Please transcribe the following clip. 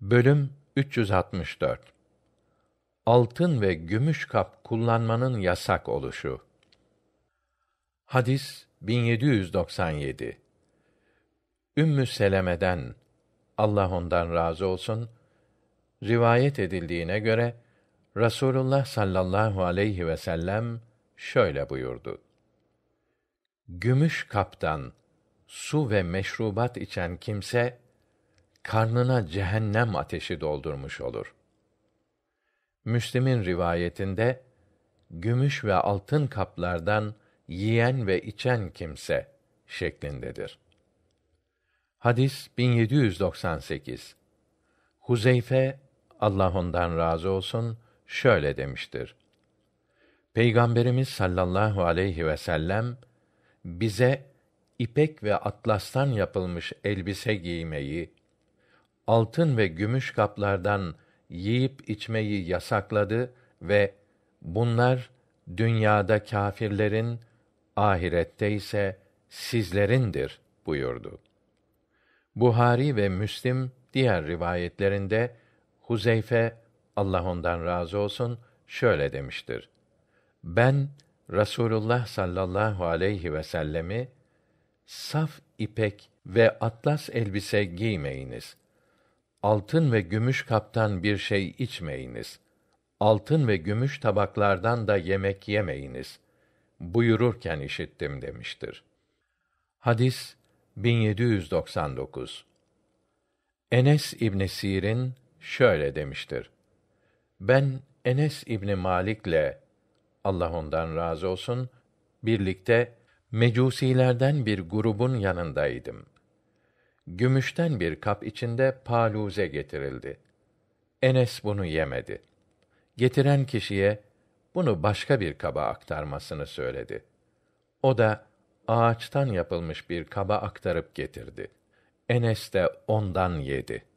Bölüm 364 Altın ve gümüş kap kullanmanın yasak oluşu. Hadis 1797 Ümmü Seleme'den Allah ondan razı olsun rivayet edildiğine göre Rasulullah sallallahu aleyhi ve sellem şöyle buyurdu. Gümüş kaptan su ve meşrubat içen kimse karnına cehennem ateşi doldurmuş olur. Müslim'in rivayetinde gümüş ve altın kaplardan yiyen ve içen kimse şeklindedir. Hadis 1798. Huzeyfe Allah ondan razı olsun şöyle demiştir. Peygamberimiz sallallahu aleyhi ve sellem bize ipek ve atlastan yapılmış elbise giymeyi, altın ve gümüş kaplardan yiyip içmeyi yasakladı ve bunlar dünyada kâfirlerin, ahirette ise sizlerindir buyurdu. Buhari ve Müslim diğer rivayetlerinde Huzeyfe Allah ondan razı olsun şöyle demiştir. Ben Rasulullah sallallahu aleyhi ve sellemi saf ipek ve atlas elbise giymeyiniz.'' altın ve gümüş kaptan bir şey içmeyiniz. Altın ve gümüş tabaklardan da yemek yemeyiniz. Buyururken işittim demiştir. Hadis 1799 Enes İbn Sir'in şöyle demiştir. Ben Enes İbni Malik'le Allah ondan razı olsun birlikte mecusilerden bir grubun yanındaydım gümüşten bir kap içinde paluze getirildi. Enes bunu yemedi. Getiren kişiye bunu başka bir kaba aktarmasını söyledi. O da ağaçtan yapılmış bir kaba aktarıp getirdi. Enes de ondan yedi.